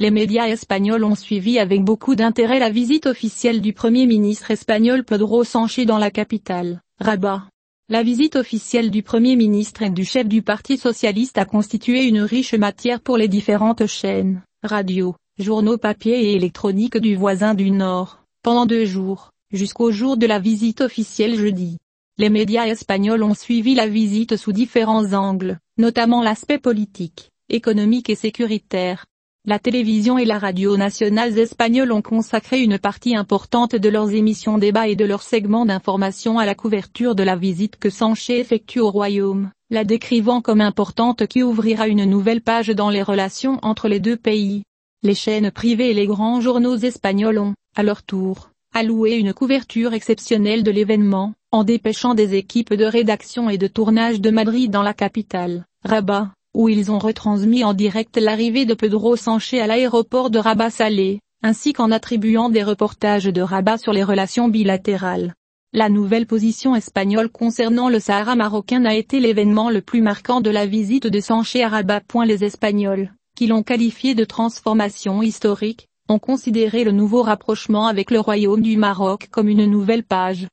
Les médias espagnols ont suivi avec beaucoup d'intérêt la visite officielle du Premier ministre espagnol Pedro Sánchez dans la capitale, Rabat. La visite officielle du Premier ministre et du chef du Parti socialiste a constitué une riche matière pour les différentes chaînes, radios, journaux papier et électroniques du voisin du Nord, pendant deux jours, jusqu'au jour de la visite officielle jeudi. Les médias espagnols ont suivi la visite sous différents angles, notamment l'aspect politique, économique et sécuritaire, la télévision et la radio nationales espagnoles ont consacré une partie importante de leurs émissions débat et de leurs segments d'information à la couverture de la visite que Sanchez effectue au Royaume, la décrivant comme importante qui ouvrira une nouvelle page dans les relations entre les deux pays. Les chaînes privées et les grands journaux espagnols ont, à leur tour, alloué une couverture exceptionnelle de l'événement, en dépêchant des équipes de rédaction et de tournage de Madrid dans la capitale, Rabat, où ils ont retransmis en direct l'arrivée de Pedro Sanchez à l'aéroport de Rabat-Salé, ainsi qu'en attribuant des reportages de Rabat sur les relations bilatérales. La nouvelle position espagnole concernant le Sahara marocain a été l'événement le plus marquant de la visite de Sanchez à Rabat. Les Espagnols, qui l'ont qualifié de transformation historique, ont considéré le nouveau rapprochement avec le Royaume du Maroc comme une nouvelle page,